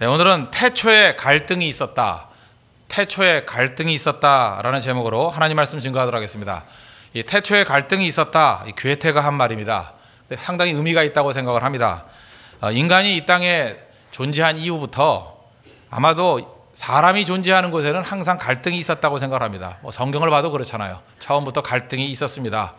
네, 오늘은 태초에 갈등이 있었다. 태초에 갈등이 있었다라는 제목으로 하나님 말씀 증거하도록 하겠습니다. 이 태초에 갈등이 있었다. 이 괴테가 한 말입니다. 네, 상당히 의미가 있다고 생각을 합니다. 어, 인간이 이 땅에 존재한 이후부터 아마도 사람이 존재하는 곳에는 항상 갈등이 있었다고 생각합니다. 뭐 성경을 봐도 그렇잖아요. 처음부터 갈등이 있었습니다.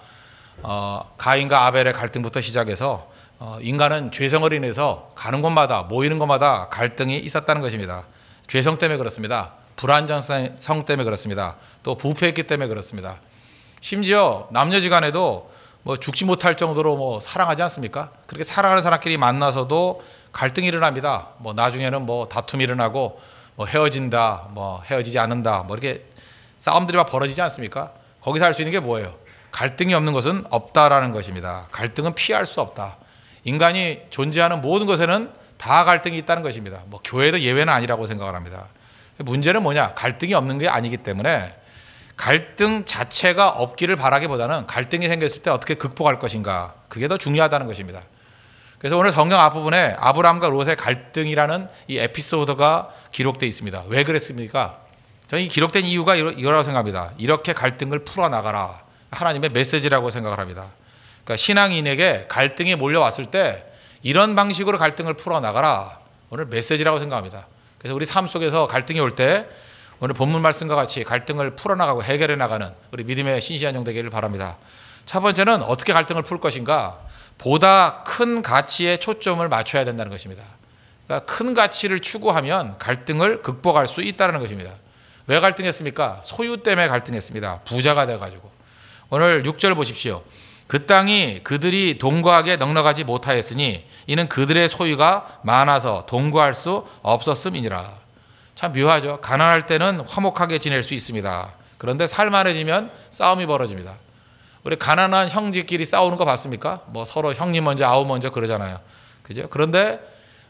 어, 가인과 아벨의 갈등부터 시작해서 어, 인간은 죄성을 인해서 가는 곳마다 모이는 곳마다 갈등이 있었다는 것입니다. 죄성 때문에 그렇습니다. 불안정성 때문에 그렇습니다. 또 부패했기 때문에 그렇습니다. 심지어 남녀지간에도 뭐 죽지 못할 정도로 뭐 사랑하지 않습니까? 그렇게 사랑하는 사람끼리 만나서도 갈등이 일어납니다. 뭐 나중에는 뭐 다툼이 일어나고 뭐 헤어진다, 뭐 헤어지지 않는다, 뭐 이렇게 싸움들이 막 벌어지지 않습니까? 거기서 할 수 있는 게 뭐예요? 갈등이 없는 것은 없다라는 것입니다. 갈등은 피할 수 없다. 인간이 존재하는 모든 것에는 다 갈등이 있다는 것입니다. 뭐 교회도 예외는 아니라고 생각을 합니다. 문제는 뭐냐? 갈등이 없는 게 아니기 때문에 갈등 자체가 없기를 바라기보다는 갈등이 생겼을 때 어떻게 극복할 것인가 그게 더 중요하다는 것입니다. 그래서 오늘 성경 앞부분에 아브라함과 롯의 갈등이라는 이 에피소드가 기록되어 있습니다. 왜 그랬습니까? 저는 이 기록된 이유가 이거라고 생각합니다. 이렇게 갈등을 풀어나가라. 하나님의 메시지라고 생각을 합니다. 그러니까 신앙인에게 갈등이 몰려왔을 때 이런 방식으로 갈등을 풀어나가라. 오늘 메시지라고 생각합니다. 그래서 우리 삶 속에서 갈등이 올 때 오늘 본문 말씀과 같이 갈등을 풀어나가고 해결해 나가는 우리 믿음의 신시한영 되기를 바랍니다. 첫 번째는 어떻게 갈등을 풀 것인가 보다 큰 가치에 초점을 맞춰야 된다는 것입니다. 그러니까 큰 가치를 추구하면 갈등을 극복할 수 있다는 것입니다. 왜 갈등했습니까? 소유 때문에 갈등했습니다. 부자가 돼가지고. 오늘 6절 보십시오. 그 땅이 그들이 동거하게 넉넉하지 못하였으니 이는 그들의 소유가 많아서 동거할 수 없었음이니라. 참 묘하죠. 가난할 때는 화목하게 지낼 수 있습니다. 그런데 살만해지면 싸움이 벌어집니다. 우리 가난한 형제끼리 싸우는 거 봤습니까? 뭐 서로 형님 먼저 아우 먼저 그러잖아요. 그죠? 그런데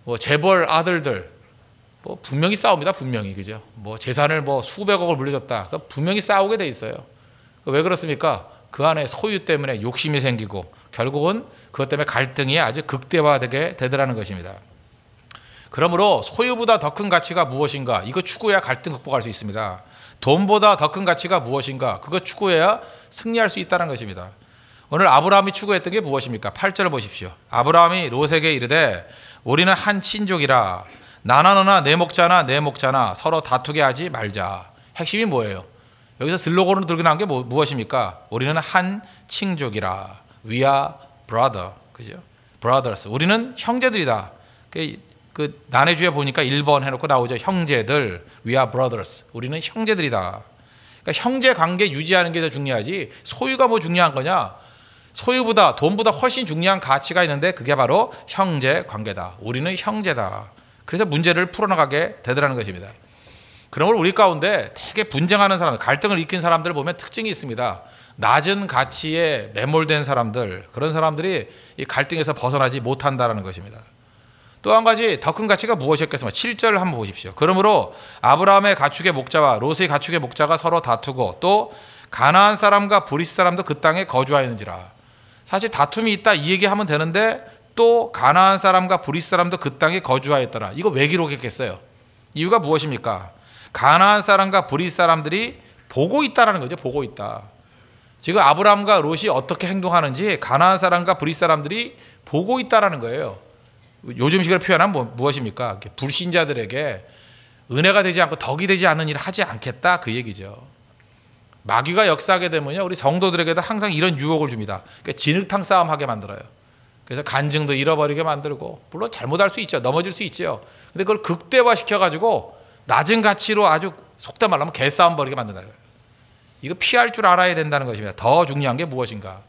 뭐 재벌 아들들 뭐 분명히 싸웁니다. 분명히 그죠? 뭐 재산을 뭐 수백억을 물려줬다. 그 분명히 싸우게 돼 있어요. 그 왜 그렇습니까? 그 안에 소유 때문에 욕심이 생기고 결국은 그것 때문에 갈등이 아주 극대화되게 되더라는 것입니다. 그러므로 소유보다 더 큰 가치가 무엇인가? 이거 추구해야 갈등 극복할 수 있습니다. 돈보다 더 큰 가치가 무엇인가? 그거 추구해야 승리할 수 있다는 것입니다. 오늘 아브라함이 추구했던 게 무엇입니까? 8절을 보십시오. 아브라함이 로색에 이르되 우리는 한 친족이라 나나 너나 내 네 목자나 내 네 목자나 서로 다투게 하지 말자. 핵심이 뭐예요? 여기서 슬로건으로 들고 나온 게 뭐, 무엇입니까? 우리는 한 친족이라. We are brother. 그죠? brothers. 우리는 형제들이다. 그, 그 난해주에 보니까 1번 해놓고 나오죠. 형제들. We are brothers. 우리는 형제들이다. 그러니까 형제 관계 유지하는 게 더 중요하지. 소유가 뭐 중요한 거냐? 소유보다 돈보다 훨씬 중요한 가치가 있는데 그게 바로 형제 관계다. 우리는 형제다. 그래서 문제를 풀어나가게 되더라는 것입니다. 그러므 우리 가운데 되게 분쟁하는 사람, 갈등을 일으킨 사람들 을 보면 특징이 있습니다. 낮은 가치에 매몰된 사람들, 그런 사람들이 이 갈등에서 벗어나지 못한다라는 것입니다. 또 한 가지 더 큰 가치가 무엇이었겠습니까? 7절 한번 보십시오. 그러므로 아브라함의 가축의 목자와 로스의 가축의 목자가 서로 다투고 또가나한 사람과 브리스 사람도 그 땅에 거주하였는지라. 사실 다툼이 있다 이 얘기하면 되는데 또가나한 사람과 브리스 사람도 그 땅에 거주하였더라. 이거 왜 기록했겠어요? 이유가 무엇입니까? 가나안 사람과 브리 사람들이 보고 있다라는 거죠. 보고 있다. 지금 아브라함과 롯이 어떻게 행동하는지 가나안 사람과 브리 사람들이 보고 있다라는 거예요. 요즘식으로 표현하면 뭐, 무엇입니까? 불신자들에게 은혜가 되지 않고 덕이 되지 않는 일을 하지 않겠다 그 얘기죠. 마귀가 역사하게 되면요, 우리 성도들에게도 항상 이런 유혹을 줍니다. 그러니까 진흙탕 싸움하게 만들어요. 그래서 간증도 잃어버리게 만들고, 물론 잘못할 수 있죠, 넘어질 수 있죠. 근데 그걸 극대화시켜 가지고 낮은 가치로 아주 속다 말하면 개싸움 벌이게 만든다. 이거 피할 줄 알아야 된다는 것입니다. 더 중요한 게 무엇인가?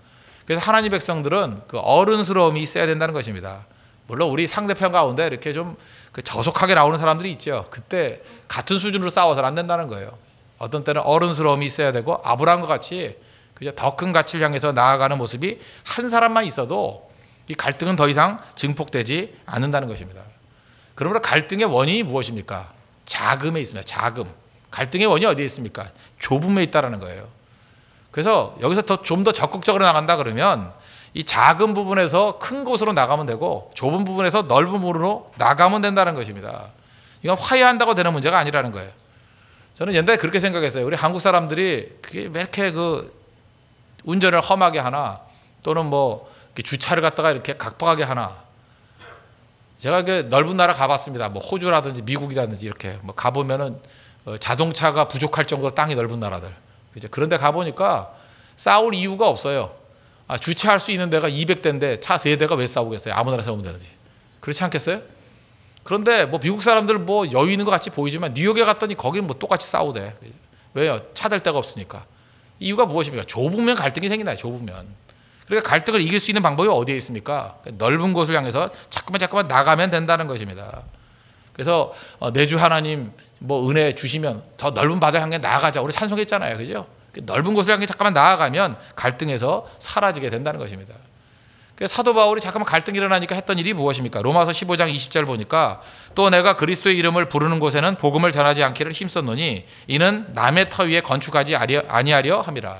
그래서 하나님 백성들은 그 어른스러움이 있어야 된다는 것입니다. 물론 우리 상대편 가운데 이렇게 좀 그 저속하게 나오는 사람들이 있죠. 그때 같은 수준으로 싸워서는 안 된다는 거예요. 어떤 때는 어른스러움이 있어야 되고 아브라함과 같이 더큰 가치를 향해서 나아가는 모습이 한 사람만 있어도 이 갈등은 더 이상 증폭되지 않는다는 것입니다. 그러므로 갈등의 원인이 무엇입니까? 자금에 있습니다. 자금. 갈등의 원인이 어디에 있습니까? 좁음에 있다라는 거예요. 그래서 여기서 더 좀 더 적극적으로 나간다 그러면 이 작은 부분에서 큰 곳으로 나가면 되고 좁은 부분에서 넓은 부분으로 나가면 된다는 것입니다. 이건 화해한다고 되는 문제가 아니라는 거예요. 저는 옛날에 그렇게 생각했어요. 우리 한국 사람들이 그게 왜 이렇게 그 운전을 험하게 하나 또는 뭐 주차를 갖다가 이렇게 각박하게 하나 제가 그 넓은 나라 가봤습니다. 뭐 호주라든지 미국이라든지 이렇게 뭐 가보면은 어, 자동차가 부족할 정도로 땅이 넓은 나라들. 이제 그런데 가보니까 싸울 이유가 없어요. 아, 주차할 수 있는 데가 200대인데 차 3대가 왜 싸우겠어요? 아무 나라 세우면 되는지. 그렇지 않겠어요? 그런데 뭐 미국 사람들 뭐 여유 있는 것 같이 보이지만 뉴욕에 갔더니 거기는뭐 똑같이 싸우대. 왜요? 차 댈 데가 없으니까. 이유가 무엇입니까? 좁으면 갈등이 생긴다. 좁으면. 우리가 그러니까 갈등을 이길 수 있는 방법이 어디에 있습니까? 넓은 곳을 향해서 자꾸만 자꾸만 나가면 된다는 것입니다. 그래서 어, 내주 하나님 뭐 은혜 주시면 저 넓은 바다 향해 나아가자. 우리 찬송했잖아요. 그죠? 넓은 곳을 향해 잠깐만 나아가면 갈등에서 사라지게 된다는 것입니다. 사도 바울이 잠깐만 갈등이 일어나니까 했던 일이 무엇입니까? 로마서 15장 20절 보니까 또 내가 그리스도의 이름을 부르는 곳에는 복음을 전하지 않기를 힘썼노니 이는 남의 터 위에 건축하지 아니하려 함이라.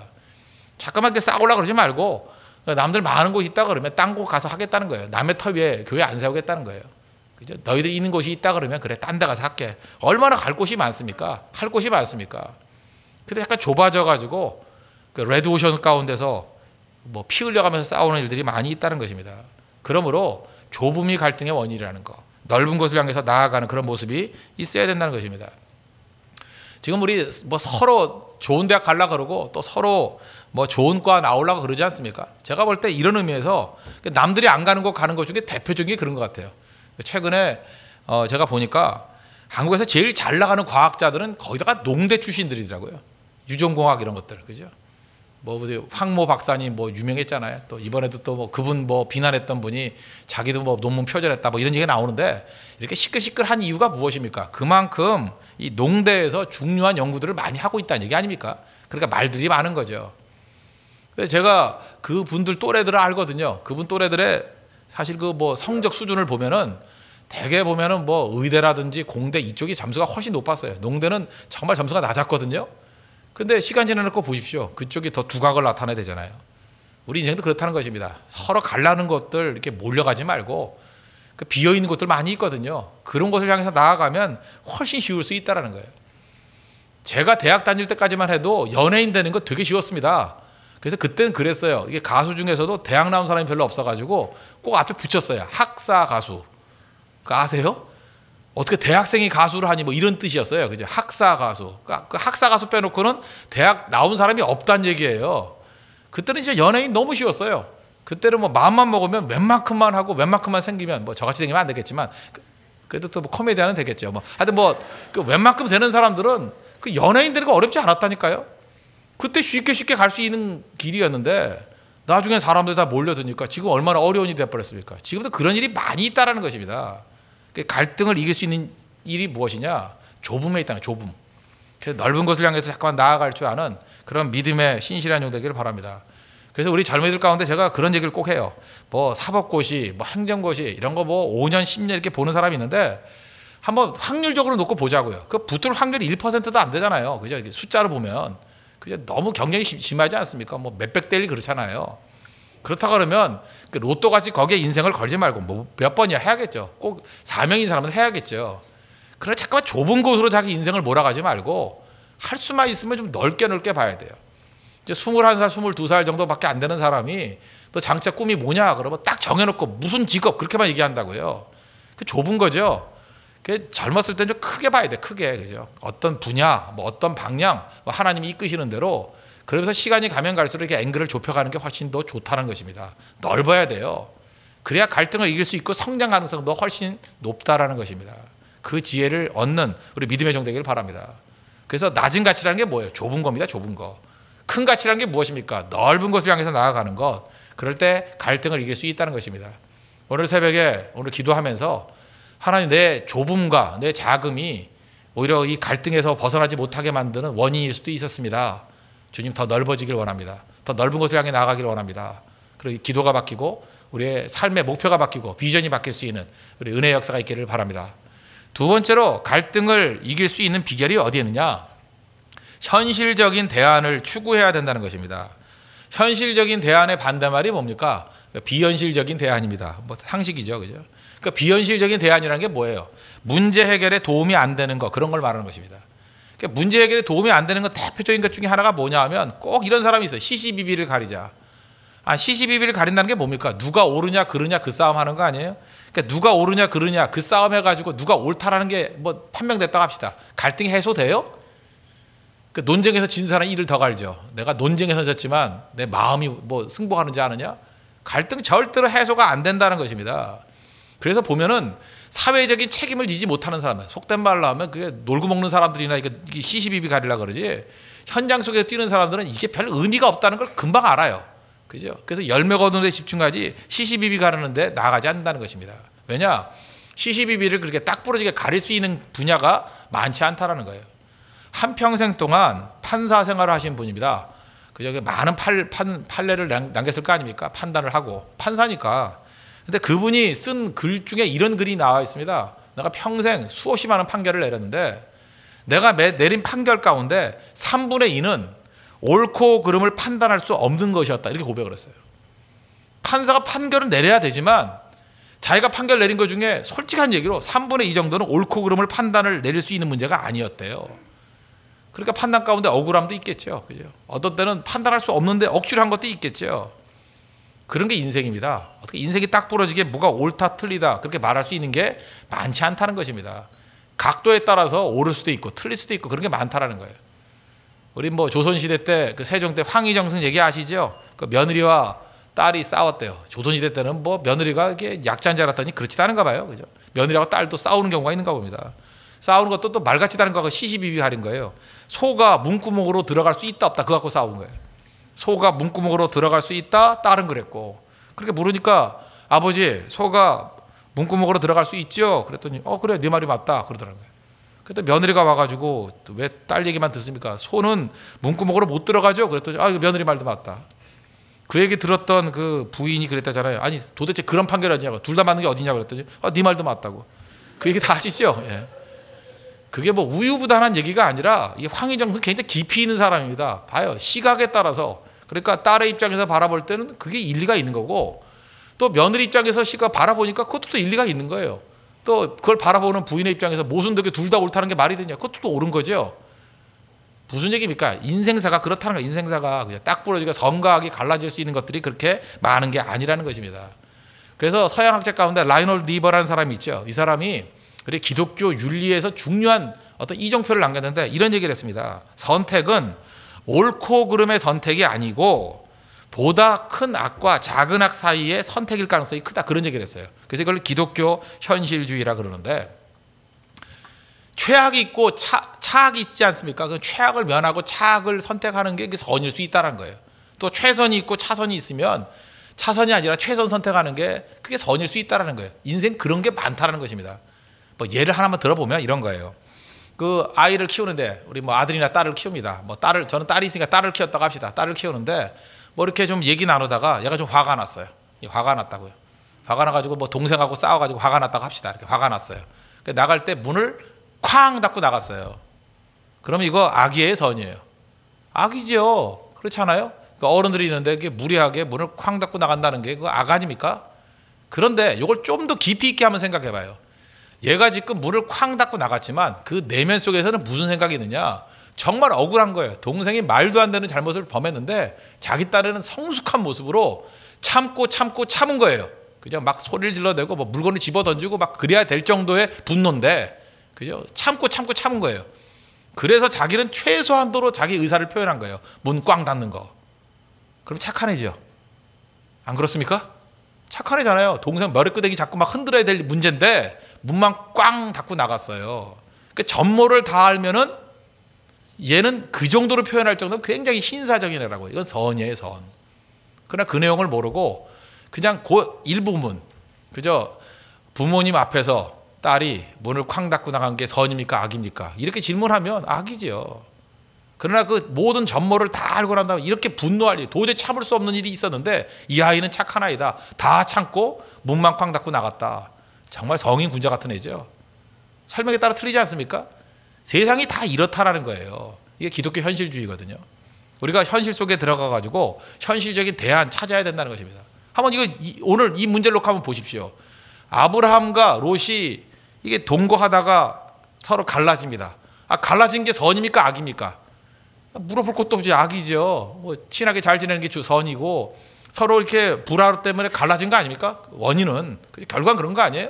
잠깐만 싸우려 고 그러지 말고 그러니까 남들 많은 곳이 있다 그러면 딴 곳 가서 하겠다는 거예요. 남의 터 위에 교회 안 세우겠다는 거예요. 그죠? 너희들 있는 곳이 있다 그러면 그래 딴 데 가서 할게. 얼마나 갈 곳이 많습니까? 할 곳이 많습니까? 근데 약간 좁아져 가지고 그 레드 오션 가운데서 뭐 피 흘려가면서 싸우는 일들이 많이 있다는 것입니다. 그러므로 좁음이 갈등의 원인이라는 거. 넓은 곳을 향해서 나아가는 그런 모습이 있어야 된다는 것입니다. 지금 우리 뭐 서로 좋은 대학 갈라 그러고 또 서로 뭐 좋은 과 나오려고 그러지 않습니까? 제가 볼 때 이런 의미에서 남들이 안 가는 곳 가는 것 중에 대표적인 게 그런 것 같아요. 최근에 어 제가 보니까 한국에서 제일 잘 나가는 과학자들은 거의다가 농대 출신들이더라고요. 유전공학 이런 것들, 그죠? 뭐 황모 박사님 뭐 유명했잖아요. 또 이번에도 또뭐 그분 뭐 비난했던 분이 자기도 뭐 논문 표절했다 뭐 이런 얘기가 나오는데 이렇게 시끌시끌한 이유가 무엇입니까? 그만큼 이 농대에서 중요한 연구들을 많이 하고 있다는 얘기 아닙니까? 그러니까 말들이 많은 거죠. 근데 제가 그 분들 또래들을 알거든요. 그분 또래들의 사실 그 뭐 성적 수준을 보면은 대개 보면은 뭐 의대라든지 공대 이쪽이 점수가 훨씬 높았어요. 농대는 정말 점수가 낮았거든요. 근데 시간 지나놓고 보십시오. 그쪽이 더 두각을 나타내야 되잖아요. 우리 인생도 그렇다는 것입니다. 서로 갈라는 것들 이렇게 몰려가지 말고 그 비어 있는 것들 많이 있거든요. 그런 것을 향해서 나아가면 훨씬 쉬울 수 있다라는 거예요. 제가 대학 다닐 때까지만 해도 연예인 되는 거 되게 쉬웠습니다. 그래서 그때는 그랬어요. 이게 가수 중에서도 대학 나온 사람이 별로 없어가지고 꼭 앞에 붙였어요. 학사 가수. 그 아세요? 어떻게 대학생이 가수를 하니 뭐 이런 뜻이었어요. 그죠? 학사 가수. 그러니까 그 학사 가수 빼놓고는 대학 나온 사람이 없다 얘기예요. 그때는 이제 연예인 너무 쉬웠어요. 그때는 뭐 마음만 먹으면 웬만큼만 하고 웬만큼만 생기면 뭐 저같이 생기면 안 되겠지만 그래도 또뭐 코미디하는 되겠죠. 뭐 하여튼 뭐그 웬만큼 되는 사람들은 그 연예인 되는 거 어렵지 않았다니까요. 그때 쉽게 쉽게 갈 수 있는 길이었는데 나중에 사람들 다 몰려드니까 지금 얼마나 어려운 일이 돼버렸습니까? 지금도 그런 일이 많이 있다라는 것입니다. 그 갈등을 이길 수 있는 일이 무엇이냐? 좁음에 있다는 좁음. 그래서 넓은 것을 향해서 자꾸 나아갈 줄 아는 그런 믿음의 신실한 용 되기를 바랍니다. 그래서 우리 젊은이들 가운데 제가 그런 얘기를 꼭 해요. 뭐 사법고시, 뭐 행정고시 이런 거 뭐 5년, 10년 이렇게 보는 사람이 있는데 한번 확률적으로 놓고 보자고요. 그 붙을 확률이 1%도 안 되잖아요. 그죠? 숫자로 보면. 그죠? 너무 경쟁이 심하지 않습니까? 뭐 몇백 대1 그렇잖아요. 그렇다 그러면 그 로또 같이 거기에 인생을 걸지 말고 뭐 몇 번이야 해야겠죠. 꼭 사명인 사람은 해야겠죠. 그러나 잠깐만 좁은 곳으로 자기 인생을 몰아가지 말고 할 수만 있으면 좀 넓게 넓게 봐야 돼요. 이제 21살, 22살 정도밖에 안 되는 사람이 너 장차 꿈이 뭐냐 그러면 딱 정해놓고 무슨 직업 그렇게만 얘기한다고요. 그 좁은 거죠. 그 젊었을 때는 좀 크게 봐야 돼 크게 그죠 어떤 분야 뭐 어떤 방향 뭐 하나님이 이끄시는 대로 그러면서 시간이 가면 갈수록 이렇게 앵글을 좁혀가는 게 훨씬 더 좋다는 것입니다. 넓어야 돼요. 그래야 갈등을 이길 수 있고 성장 가능성도 훨씬 높다라는 것입니다. 그 지혜를 얻는 우리 믿음의 종 되기를 바랍니다. 그래서 낮은 가치라는 게 뭐예요? 좁은 겁니다. 좁은 거. 큰 가치라는 게 무엇입니까? 넓은 것을 향해서 나아가는 것. 그럴 때 갈등을 이길 수 있다는 것입니다. 오늘 새벽에 오늘 기도하면서 하나님 내 좁음과 내자금이 오히려 이 갈등에서 벗어나지 못하게 만드는 원인일 수도 있었습니다. 주님 더 넓어지길 원합니다. 더 넓은 곳을 향해 나아가길 원합니다. 그리고 기도가 바뀌고 우리의 삶의 목표가 바뀌고 비전이 바뀔 수 있는 우리 은혜 역사가 있기를 바랍니다. 두 번째로 갈등을 이길 수 있는 비결이 어디에 있느냐? 현실적인 대안을 추구해야 된다는 것입니다. 현실적인 대안의 반대말이 뭡니까? 비현실적인 대안입니다. 뭐 상식이죠. 그죠? 그러니까 비현실적인 대안이라는 게 뭐예요? 문제 해결에 도움이 안 되는 거 그런 걸 말하는 것입니다. 그러니까 문제 해결에 도움이 안 되는 건 대표적인 것 중에 하나가 뭐냐 하면 꼭 이런 사람이 있어요. 시시비비를 가리자. 아, 시시비비를 가린다는 게 뭡니까? 누가 오르냐, 그르냐 그 싸움 하는 거 아니에요? 그러니까 누가 오르냐, 그르냐 그 싸움 해가지고 누가 옳다라는 게 뭐 판명됐다 합시다. 갈등 해소돼요? 그 논쟁에서 진사람 일을 더 갈죠. 내가 논쟁에서 졌지만 내 마음이 뭐 승복하는지 아느냐? 갈등 절대로 해소가 안 된다는 것입니다. 그래서 보면은 사회적인 책임을 지지 못하는 사람, 속된 말로 하면 그게 놀고 먹는 사람들이나 이게 시시비비 가리라 그러지. 현장 속에서 뛰는 사람들은 이게 별 의미가 없다는 걸 금방 알아요. 그죠? 그래서 열매 거두는 데 집중하지 시시비비 가르는데 나가지 않는다는 것입니다. 왜냐? 시시비비를 그렇게 딱 부러지게 가릴 수 있는 분야가 많지 않다라는 거예요. 한평생 동안 판사 생활을 하신 분입니다. 그저 많은 팔, 판, 판례를 남겼을 거 아닙니까? 판단을 하고. 판사니까 근데 그분이 쓴 글 중에 이런 글이 나와 있습니다. 내가 평생 수없이 많은 판결을 내렸는데 내가 내린 판결 가운데 3분의 2는 옳고 그름을 판단할 수 없는 것이었다. 이렇게 고백을 했어요. 판사가 판결을 내려야 되지만 자기가 판결 내린 것 중에 솔직한 얘기로 3분의 2 정도는 옳고 그름을 판단을 내릴 수 있는 문제가 아니었대요. 그러니까 판단 가운데 억울함도 있겠죠. 그죠? 어떤 때는 판단할 수 없는데 억지로 한 것도 있겠죠. 그런 게 인생입니다. 어떻게 인생이 딱 부러지게 뭐가 옳다 틀리다 그렇게 말할 수 있는 게 많지 않다는 것입니다. 각도에 따라서 오를 수도 있고 틀릴 수도 있고 그런 게 많다라는 거예요. 우리 뭐 조선시대 때 그 세종 때 황희정승 얘기 아시죠? 그 며느리와 딸이 싸웠대요. 조선시대 때는 뭐 며느리가 이렇게 약자인 줄 알았더니 그렇지도 않은가 봐요. 그죠? 며느리하고 딸도 싸우는 경우가 있는가 봅니다. 싸우는 것도 또 말같이 다른 거하고 시시비비하는 거예요. 소가 문구멍으로 들어갈 수 있다 없다 그거 갖고 싸운 거예요. 소가 문구멍으로 들어갈 수 있다? 딸은 그랬고. 그렇게 물으니까 아버지, 소가 문구멍으로 들어갈 수 있죠? 그랬더니 어 그래 네 말이 맞다 그러더라고요 그때 며느리가 와가지고 왜 딸 얘기만 듣습니까? 소는 문구멍으로 못 들어가죠? 그랬더니 아 며느리 말도 맞다. 그 얘기 들었던 그 부인이 그랬다잖아요. 아니 도대체 그런 판결 이 아니냐고 둘 다 맞는 게 어디냐 고 그랬더니 아, 네 말도 맞다고. 그 얘기 다 아시죠? 예. 그게 뭐 우유부단한 얘기가 아니라 이 황희정은 굉장히 깊이 있는 사람입니다. 봐요. 시각에 따라서 그러니까 딸의 입장에서 바라볼 때는 그게 일리가 있는 거고 또 며느리 입장에서 씨가 바라보니까 그것도 또 일리가 있는 거예요. 또 그걸 바라보는 부인의 입장에서 모순되게 둘 다 옳다는 게 말이 되냐? 그것도 또 옳은 거죠. 무슨 얘기입니까? 인생사가 그렇다는 거 인생사가 그냥 딱 부러지게 성가하게 갈라질 수 있는 것들이 그렇게 많은 게 아니라는 것입니다. 그래서 서양 학자 가운데 라이놀 리버라는 사람이 있죠. 이 사람이 그래 기독교 윤리에서 중요한 어떤 이정표를 남겼는데 이런 얘기를 했습니다. 선택은 옳고 그름의 선택이 아니고 보다 큰 악과 작은 악 사이의 선택일 가능성이 크다 그런 얘기를 했어요. 그래서 이걸 기독교 현실주의라 그러는데 최악이 있고 차, 차악이 있지 않습니까? 그 최악을 면하고 차악을 선택하는 게 그 선일 수 있다는 거예요. 또 최선이 있고 차선이 있으면 차선이 아니라 최선 선택하는 게 그게 선일 수있다는 거예요. 인생 그런 게많다는 것입니다. 뭐 예를 하나만 들어보면 이런 거예요. 그 아이를 키우는데 우리 뭐 아들이나 딸을 키웁니다. 뭐 딸을 저는 딸이 있으니까 딸을 키웠다고 합시다. 딸을 키우는데 뭐 이렇게 좀 얘기 나누다가 얘가 좀 화가 났어요. 화가 났다고요. 화가 나가지고 뭐 동생하고 싸워가지고 화가 났다고 합시다. 이렇게 화가 났어요. 그 나갈 때 문을 쾅 닫고 나갔어요. 그럼 이거 아기의 선이에요. 아기죠. 그렇잖아요. 그러니까 어른들이 있는데 이게 무리하게 문을 쾅 닫고 나간다는 게 그 아가 아닙니까? 그런데 이걸 좀 더 깊이 있게 한번 생각해봐요. 얘가 지금 물을 쾅 닫고 나갔지만 그 내면 속에서는 무슨 생각이 있느냐. 정말 억울한 거예요. 동생이 말도 안 되는 잘못을 범했는데 자기 딸은 성숙한 모습으로 참고 참고 참은 거예요. 그냥 막 소리를 질러대고 뭐 물건을 집어 던지고 막 그래야 될 정도의 분노인데 그죠? 참고 참고 참은 거예요. 그래서 자기는 최소한도로 자기 의사를 표현한 거예요. 문 꽝 닫는 거. 그럼 착한 애죠. 안 그렇습니까? 착한 애잖아요. 동생 머리끄댕이 자꾸 막 흔들어야 될 문제인데 문만 꽝 닫고 나갔어요. 그 전모를 다 알면은 얘는 그 정도로 표현할 정도로 굉장히 신사적인 애라고. 이건 선이에요, 선. 그러나 그 내용을 모르고 그냥 그 일부분, 그죠? 부모님 앞에서 딸이 문을 쾅 닫고 나간 게 선입니까? 악입니까? 이렇게 질문하면 악이지요. 그러나 그 모든 전모를 다 알고 난 다음에 이렇게 분노할 일, 도저히 참을 수 없는 일이 있었는데 이 아이는 착한 아이다. 다 참고 문만 쾅 닫고 나갔다. 정말 성인 군자 같은 애죠. 설명에 따라 틀리지 않습니까? 세상이 다 이렇다라는 거예요. 이게 기독교 현실주의거든요. 우리가 현실 속에 들어가 가지고 현실적인 대안 찾아야 된다는 것입니다. 한번 이거 오늘 이 문제를 놓고 한번 보십시오. 아브라함과 롯이 이게 동거하다가 서로 갈라집니다. 아, 갈라진 게 선입니까 악입니까? 물어볼 것도 없지 악이죠. 뭐 친하게 잘 지내는 게 선이고 서로 이렇게 불화 때문에 갈라진 거 아닙니까? 원인은 결과는 그런 거 아니에요?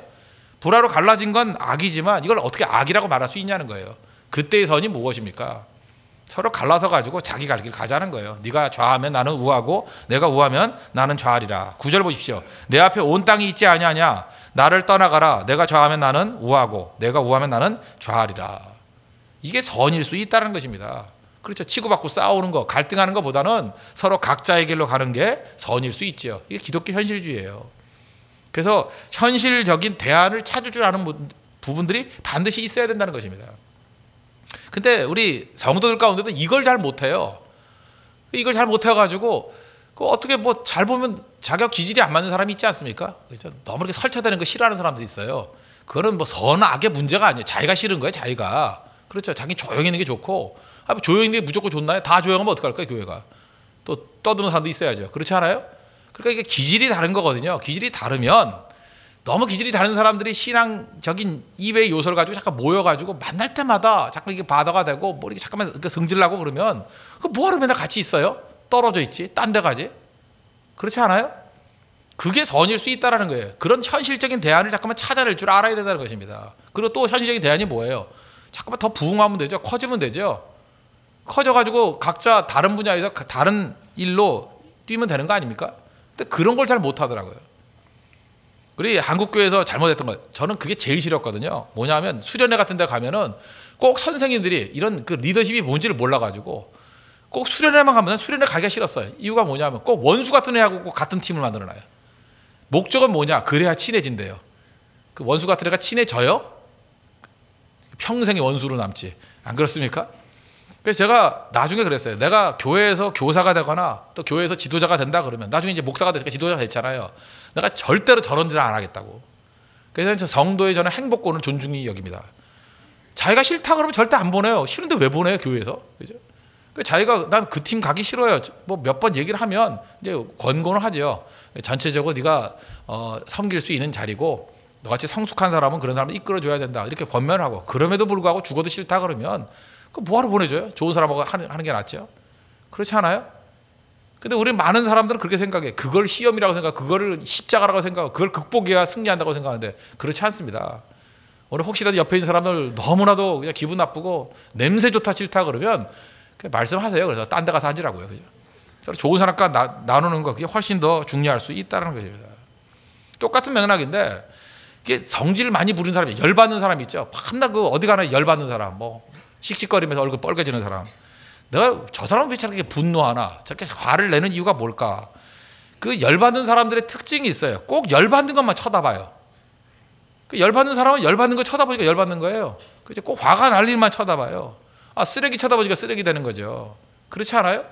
불화로 갈라진 건 악이지만 이걸 어떻게 악이라고 말할 수 있냐는 거예요. 그때의 선이 무엇입니까? 서로 갈라서 가지고 자기 갈길 가자는 거예요. 네가 좌하면 나는 우하고 내가 우하면 나는 좌하리라. 구절 보십시오. 내 앞에 온 땅이 있지 아니하냐. 나를 떠나가라. 내가 좌하면 나는 우하고 내가 우하면 나는 좌하리라. 이게 선일 수 있다는 것입니다. 그렇죠. 치고받고 싸우는 거, 갈등하는 것보다는 서로 각자의 길로 가는 게 선일 수있지 이게 기독교 현실주의예요. 그래서 현실적인 대안을 찾을 줄 아는 부분들이 반드시 있어야 된다는 것입니다. 근데 우리 성도들 가운데도 이걸 잘 못해요. 이걸 잘 못해가지고 그 어떻게 뭐 잘 보면 자격 기질이 안 맞는 사람이 있지 않습니까? 그렇죠? 너무 이렇게 설치되는 거 싫어하는 사람도 있어요. 그거는 뭐 선악의 문제가 아니에요. 자기가 싫은 거예요, 자기가. 그렇죠. 자기 조용히 있는 게 좋고, 아, 뭐 조용히 있는 게 무조건 좋나요? 다 조용하면 어떡할 까요 교회가? 또 떠드는 사람도 있어야죠. 그렇지 않아요? 그러니까 이게 기질이 다른 거거든요. 기질이 다르면 너무 기질이 다른 사람들이 신앙적인 이외의 요소를 가지고 잠깐 모여가지고 만날 때마다 잠깐 이게 바다가 되고 뭐 이렇게 잠깐만 성질나고 그러면 그 뭐하러 맨날 같이 있어요? 떨어져 있지? 딴 데 가지? 그렇지 않아요? 그게 선일 수 있다라는 거예요. 그런 현실적인 대안을 잠깐만 찾아낼 줄 알아야 된다는 것입니다. 그리고 또 현실적인 대안이 뭐예요? 잠깐만 더 부흥하면 되죠. 커지면 되죠. 커져가지고 각자 다른 분야에서 다른 일로 뛰면 되는 거 아닙니까? 근데 네, 그런 걸 잘 못하더라고요. 우리 한국교회에서 잘못했던 것 저는 그게 제일 싫었거든요. 뭐냐면 수련회 같은 데 가면은 꼭 선생님들이 이런 그 리더십이 뭔지를 몰라가지고 꼭 수련회만 가면 수련회 가기가 싫었어요. 이유가 뭐냐면 꼭 원수 같은 애하고 꼭 같은 팀을 만들어놔요. 목적은 뭐냐? 그래야 친해진대요. 그 원수 같은 애가 친해져요? 평생의 원수로 남지. 안 그렇습니까? 그래서 제가 나중에 그랬어요. 내가 교회에서 교사가 되거나 또 교회에서 지도자가 된다 그러면 나중에 이제 목사가 되니까 지도자가 됐잖아요. 내가 절대로 저런 짓을 안 하겠다고. 그래서 저 성도의 저는 행복권을 존중이 여깁니다. 자기가 싫다 그러면 절대 안 보내요. 싫은데 왜 보내요 교회에서? 그죠? 그 자기가 난 그 팀 가기 싫어요. 뭐 몇 번 얘기를 하면 이제 권고는 하죠. 전체적으로 네가 어, 섬길 수 있는 자리고 너같이 성숙한 사람은 그런 사람을 이끌어줘야 된다. 이렇게 권면하고 그럼에도 불구하고 죽어도 싫다 그러면 그 뭐하러 보내줘요? 좋은 사람하고 하는, 하는 게 낫죠. 그렇지 않아요? 근데 우리 많은 사람들은 그렇게 생각해. 그걸 시험이라고 생각, 그거를 십자가라고 생각 그걸 극복해야 승리한다고 생각하는데 그렇지 않습니다. 오늘 혹시라도 옆에 있는 사람들 너무나도 그냥 기분 나쁘고 냄새 좋다 싫다 그러면 말씀하세요. 그래서 딴 데 가서 앉으라고요. 그죠? 서로 좋은 사람과 나, 나누는 거 그게 훨씬 더 중요할 수 있다는 것입니다. 똑같은 맥락인데 이게 성질 많이 부른 사람이 열받는 사람 있죠. 밤낮 그 어디 가나 열받는 사람 뭐 씩씩거리면서 얼굴 뻘개지는 사람. 내가 저 사람 왜 저렇게 분노하나? 저렇게 화를 내는 이유가 뭘까? 그 열받는 사람들의 특징이 있어요. 꼭 열받는 것만 쳐다봐요. 그 열받는 사람은 열받는 거 쳐다보니까 열받는 거예요. 그죠? 꼭 화가 날 일만 쳐다봐요. 아, 쓰레기 쳐다보니까 쓰레기 되는 거죠. 그렇지 않아요?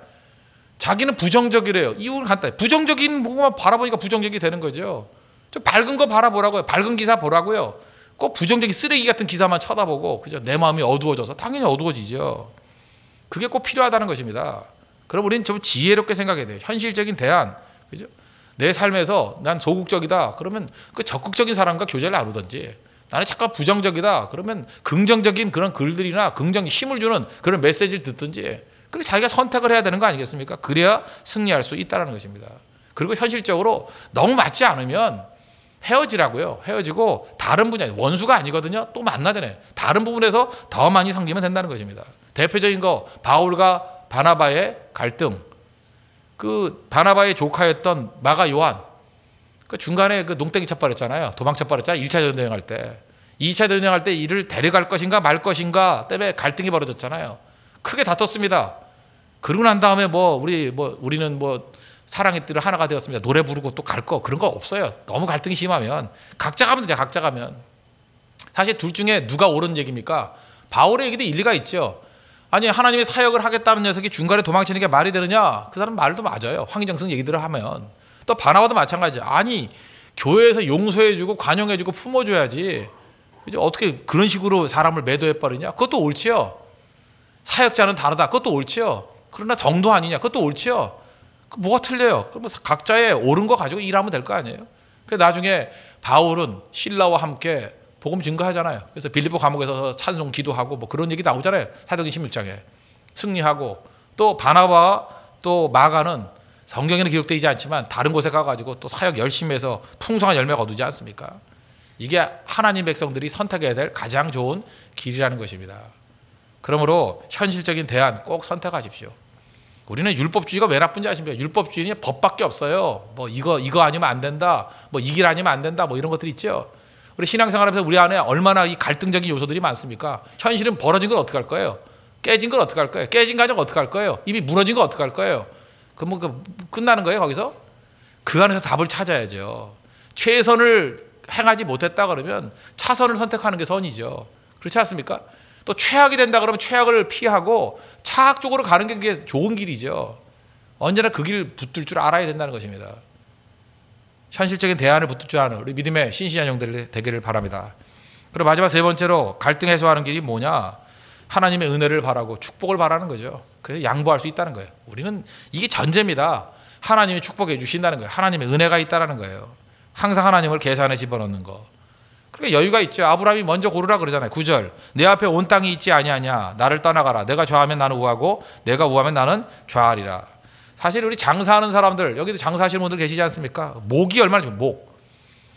자기는 부정적이래요. 이유는 간단해. 부정적인 부만 바라보니까 부정적이 되는 거죠. 저 밝은 거 바라보라고요. 밝은 기사 보라고요. 꼭 부정적인 쓰레기 같은 기사만 쳐다보고 그죠? 내 마음이 어두워져서 당연히 어두워지죠. 그게 꼭 필요하다는 것입니다. 그럼 우리는 좀 지혜롭게 생각해야 돼요. 현실적인 대안. 그죠? 내 삶에서 난 소극적이다. 그러면 그 적극적인 사람과 교제를 나누든지 나는 잠깐 부정적이다. 그러면 긍정적인 그런 글들이나 긍정 힘을 주는 그런 메시지를 듣든지 그리고 자기가 선택을 해야 되는 거 아니겠습니까? 그래야 승리할 수 있다는 것입니다. 그리고 현실적으로 너무 맞지 않으면 헤어지라고요. 헤어지고 다른 분야 원수가 아니거든요. 또 만나잖아요. 다른 부분에서 더 많이 섬기면 된다는 것입니다. 대표적인 거 바울과 바나바의 갈등. 그 바나바의 조카였던 마가 요한. 그 중간에 그 농땡이 쳐버렸잖아요. 도망쳐버렸잖아요. 1차 전쟁할 때. 2차 전쟁할 때 이를 데려갈 것인가 말 것인가 때문에 갈등이 벌어졌잖아요. 크게 다퉜습니다. 그러고 난 다음에 뭐 우리 뭐 우리는 뭐 사랑의 뜰을 하나가 되었습니다. 노래 부르고 또 갈 거 그런 거 없어요. 너무 갈등이 심하면 각자 가면 돼요. 각자 가면. 사실 둘 중에 누가 옳은 얘기입니까? 바울의 얘기도 일리가 있죠. 아니 하나님의 사역을 하겠다는 녀석이 중간에 도망치는 게 말이 되느냐? 그 사람 말도 맞아요. 황정승 얘기들을 하면 또 바나와도 마찬가지. 아니 교회에서 용서해주고 관용해주고 품어줘야지. 이제 어떻게 그런 식으로 사람을 매도해 버리냐 그것도 옳지요. 사역자는 다르다. 그것도 옳지요. 그러나 정도 아니냐? 그것도 옳지요. 뭐가 틀려요? 그럼 각자의 옳은 거 가지고 일하면 될 거 아니에요? 그 나중에 바울은 신라와 함께 복음 증거하잖아요. 그래서 빌립보 감옥에서 찬송 기도하고 뭐 그런 얘기 나오잖아요. 사도기 16장에 승리하고 또바나바또 마가는 성경에는 기록되지 않지만 다른 곳에 가가지고 또 사역 열심히 해서 풍성한 열매가 얻지 않습니까? 이게 하나님 백성들이 선택해야 될 가장 좋은 길이라는 것입니다. 그러므로 현실적인 대안 꼭 선택하십시오. 우리는 율법주의가 왜 나쁜지 아십니까? 율법주의는 법밖에 없어요. 뭐 이거 이거 아니면 안 된다. 뭐이길 아니면 안 된다. 뭐 이런 것들이 있죠. 우리 신앙생활하면서 우리 안에 얼마나 이 갈등적인 요소들이 많습니까? 현실은 벌어진 건 어떻게 할 거예요? 깨진 건 어떻게 할 거예요? 깨진 가정 어떻게 할 거예요? 입이 무너진 건 어떻게 할 거예요? 그럼 뭐 그 끝나는 거예요 거기서? 그 안에서 답을 찾아야죠. 최선을 행하지 못했다 그러면 차선을 선택하는 게 선이죠. 그렇지 않습니까? 또 최악이 된다 그러면 최악을 피하고 차악 쪽으로 가는 게 그게 좋은 길이죠. 언제나 그길 붙들 줄 알아야 된다는 것입니다. 현실적인 대안을 붙들 줄 아는 우리 믿음의 신신한 형들 되기를 바랍니다. 그리고 마지막 세 번째로 갈등 해소하는 길이 뭐냐? 하나님의 은혜를 바라고 축복을 바라는 거죠. 그래서 양보할 수 있다는 거예요. 우리는 이게 전제입니다. 하나님이 축복해 주신다는 거예요. 하나님의 은혜가 있다라는 거예요. 항상 하나님을 계산에 집어넣는 거. 그러 여유가 있죠. 아브라함이 먼저 고르라 그러잖아요. 9절. 내 앞에 온 땅이 있지 아니하냐. 나를 떠나가라. 내가 좌하면 나는 우하고 내가 우하면 나는 좌하리라. 사실 우리 장사하는 사람들 여기도 장사하시는 분들 계시지 않습니까? 목이 얼마나 좋 목.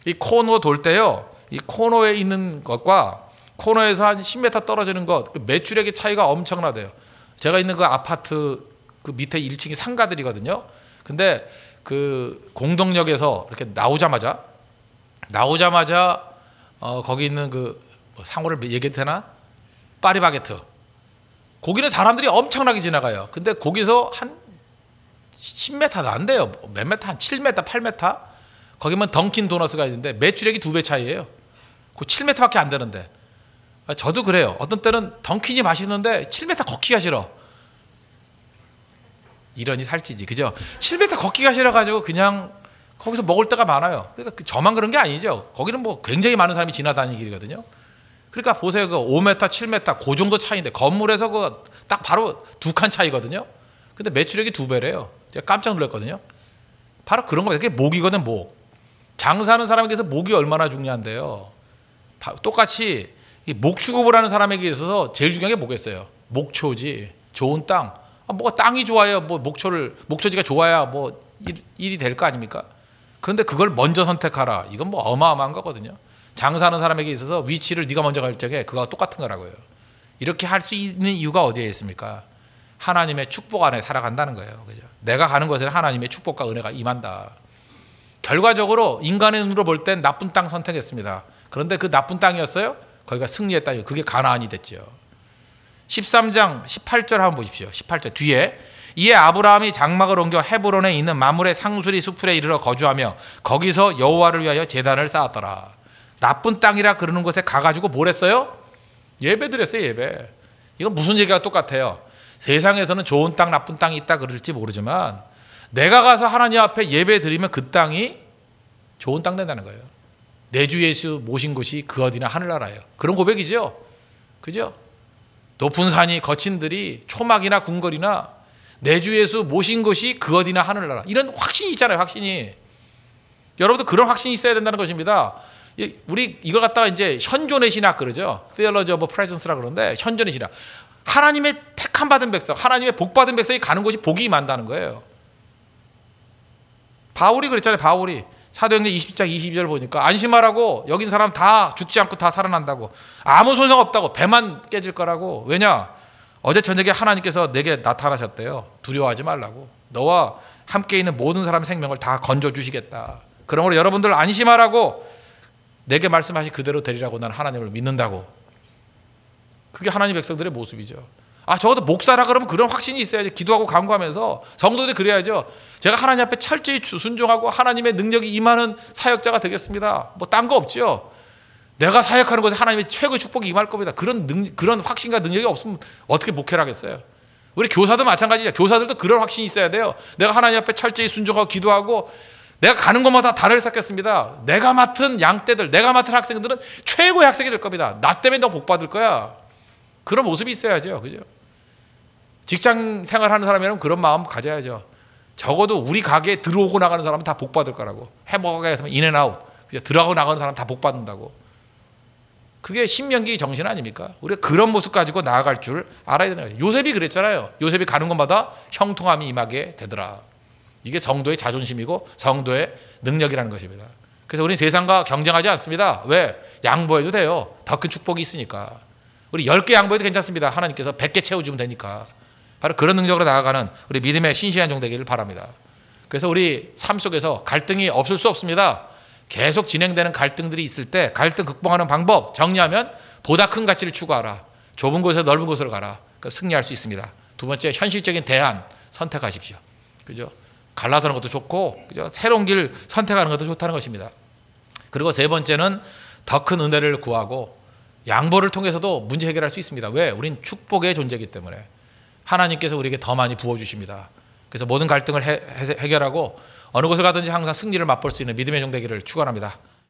이 코너 돌 때요. 이 코너에 있는 것과 코너에서 한 10m 떨어지는 것그 매출액의 차이가 엄청나대요. 제가 있는 그 아파트 그 밑에 1층이 상가들이거든요. 근데 그 공동역에서 이렇게 나오자마자 나오자마자 어, 거기 있는 그 뭐 상호를 얘기해도 되나? 파리바게트. 거기는 사람들이 엄청나게 지나가요. 근데 거기서 한 10m도 안 돼요. 몇 m? 한 7m, 8m? 거기면 던킨 도너스가 있는데 매출액이 두 배 차이예요. 그 7m밖에 안 되는데. 아, 저도 그래요. 어떤 때는 던킨이 맛있는데 7m 걷기가 싫어. 이러니 살찌지, 그죠? 7m 걷기가 싫어가지고 그냥 거기서 먹을 때가 많아요. 그러니까 그 저만 그런 게 아니죠. 거기는 뭐 굉장히 많은 사람이 지나다니는 길이거든요. 그러니까 보세요. 그 5m, 7m 그 정도 차이인데 건물에서 그 딱 바로 두 칸 차이거든요. 근데 매출액이 두 배래요. 제가 깜짝 놀랐거든요. 바로 그런 거예요. 그게 목이거든, 목. 장사하는 사람에게서 목이 얼마나 중요한데요. 다 똑같이 목 취급을 하는 사람에게 있어서 제일 중요한 게 뭐겠어요? 목초지. 좋은 땅. 아, 뭐가 땅이 좋아요. 뭐 목초를 목초지가 좋아야 뭐 일, 이될 거 아닙니까? 그런데 그걸 먼저 선택하라. 이건 뭐 어마어마한 거거든요. 장사하는 사람에게 있어서 위치를 네가 먼저 결정해. 그거와 똑같은 거라고요. 이렇게 할 수 있는 이유가 어디에 있습니까? 하나님의 축복 안에 살아간다는 거예요. 그죠? 내가 가는 곳에는 하나님의 축복과 은혜가 임한다. 결과적으로 인간의 눈으로 볼 땐 나쁜 땅 선택했습니다. 그런데 그 나쁜 땅이었어요? 거기가 승리했다 그게 가나안이 됐죠. 13장 18절 한번 보십시오. 18절 뒤에 이에 아브라함이 장막을 옮겨 헤브론에 있는 마물의 상수리 수풀에 이르러 거주하며 거기서 여호와를 위하여 제단을 쌓았더라. 나쁜 땅이라 그러는 곳에 가가지고 뭘 했어요? 예배드렸어요 예배. 이건 무슨 얘기가 똑같아요. 세상에서는 좋은 땅 나쁜 땅이 있다 그럴지 모르지만 내가 가서 하나님 앞에 예배 드리면 그 땅이 좋은 땅 된다는 거예요. 내 주 예수 모신 곳이 그 어디나 하늘나라예요. 그런 고백이죠. 그죠? 높은 산이 거친들이 초막이나 궁궐이나 내주 예수 모신 것이 그 어디나 하늘나라. 이런 확신이 있잖아요, 확신이. 여러분도 그런 확신이 있어야 된다는 것입니다. 우리 이걸 갖다가 이제 현존의 신학 그러죠. Theology of Presence라 그러는데 현존의 신학. 하나님의 택함 받은 백성, 하나님의 복 받은 백성이 가는 곳이 복이 많다는 거예요. 바울이 그랬잖아요. 바울이 사도행전 20장 22절 보니까 안심하라고 여긴 사람 다 죽지 않고 다 살아난다고 아무 손상 없다고 배만 깨질 거라고 왜냐 어제 저녁에 하나님께서 내게 나타나셨대요. 두려워하지 말라고. 너와 함께 있는 모든 사람 생명을 다 건져 주시겠다. 그러므로 여러분들 안심하라고 내게 말씀하신 그대로 되리라고 난 하나님을 믿는다고. 그게 하나님 백성들의 모습이죠. 아, 적어도 목사라 그러면 그런 확신이 있어야지. 기도하고 간구하면서 성도들이 그래야죠. 제가 하나님 앞에 철저히 순종하고 하나님의 능력이 임하는 사역자가 되겠습니다. 뭐 딴 거 없죠. 내가 사역하는 것에 하나님의 최고의 축복이 임할 겁니다. 그런 능, 그런 확신과 능력이 없으면 어떻게 목회를 하겠어요? 우리 교사도 마찬가지죠. 교사들도 그런 확신이 있어야 돼요. 내가 하나님 앞에 철저히 순종하고 기도하고 내가 가는 곳마다 단을 쌓겠습니다. 내가 맡은 양떼들, 내가 맡은 학생들은 최고의 학생이 될 겁니다. 나 때문에 너 복 받을 거야. 그런 모습이 있어야죠. 그죠? 직장 생활하는 사람이라면 그런 마음 가져야죠. 적어도 우리 가게에 들어오고 나가는 사람은 다 복 받을 거라고. 해먹어가에서 인앤아웃. 들어가고 나가는 사람 다 복 받는다고. 그게 신명기 정신 아닙니까? 우리가 그런 모습 가지고 나아갈 줄 알아야 되는 거예요. 요셉이 그랬잖아요. 요셉이 가는 것마다 형통함이 임하게 되더라. 이게 성도의 자존심이고 성도의 능력이라는 것입니다. 그래서 우리는 세상과 경쟁하지 않습니다. 왜? 양보해도 돼요. 더 큰 축복이 있으니까. 우리 10개 양보해도 괜찮습니다. 하나님께서 100개 채워주면 되니까. 바로 그런 능력으로 나아가는 우리 믿음의 신실한 종 되기를 바랍니다. 그래서 우리 삶 속에서 갈등이 없을 수 없습니다. 계속 진행되는 갈등들이 있을 때 갈등 극복하는 방법 정리하면 보다 큰 가치를 추구하라. 좁은 곳에서 넓은 곳으로 가라. 그럼 그러니까 승리할 수 있습니다. 두 번째 현실적인 대안 선택하십시오. 그죠? 갈라서는 것도 좋고 그죠? 새로운 길 선택하는 것도 좋다는 것입니다. 그리고 세 번째는 더 큰 은혜를 구하고 양보를 통해서도 문제 해결할 수 있습니다. 왜? 우린 축복의 존재이기 때문에 하나님께서 우리에게 더 많이 부어 주십니다. 그래서 모든 갈등을 해, 해, 해결하고 어느 곳을 가든지 항상 승리를 맛볼 수 있는 믿음의 종 되기를 축원합니다.